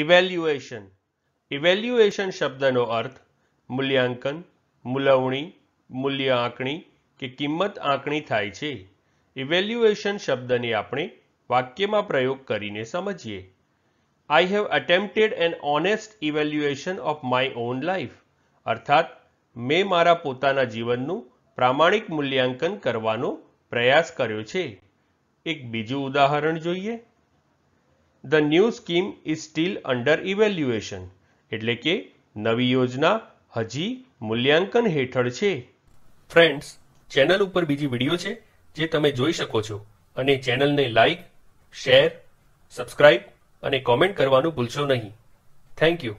evaluation evaluation શબ્દનો અર્થ મૂલ્યાંકન મૂલવણી મૂલ્ય આંકણી કે કિંમત આંકણી થાય છે ઇવેલ્યુએશન શબ્દને આપણે વાક્યમાં પ્રયોગ કરીને સમજીએ I have attempted an honest evaluation of my own life અર્થાત મેં મારા પોતાના જીવનનું પ્રામાણિક મૂલ્યાંકન કરવાનો પ્રયાસ કર્યો છે એક બીજું ઉદાહરણ જોઈએ the new scheme is still under evaluation એટલે કે નવી યોજના હજી મૂલ્યાંકન હેઠળ છે ફ્રેન્ડ્સ ચેનલ ઉપર બીજી વિડીયો છે જે તમે જોઈ શકો છો અને ચેનલને લાઈક શેર સબસ્ક્રાઈબ અને કોમેન્ટ કરવાનું ભૂલશો નહીં થેન્ક યુ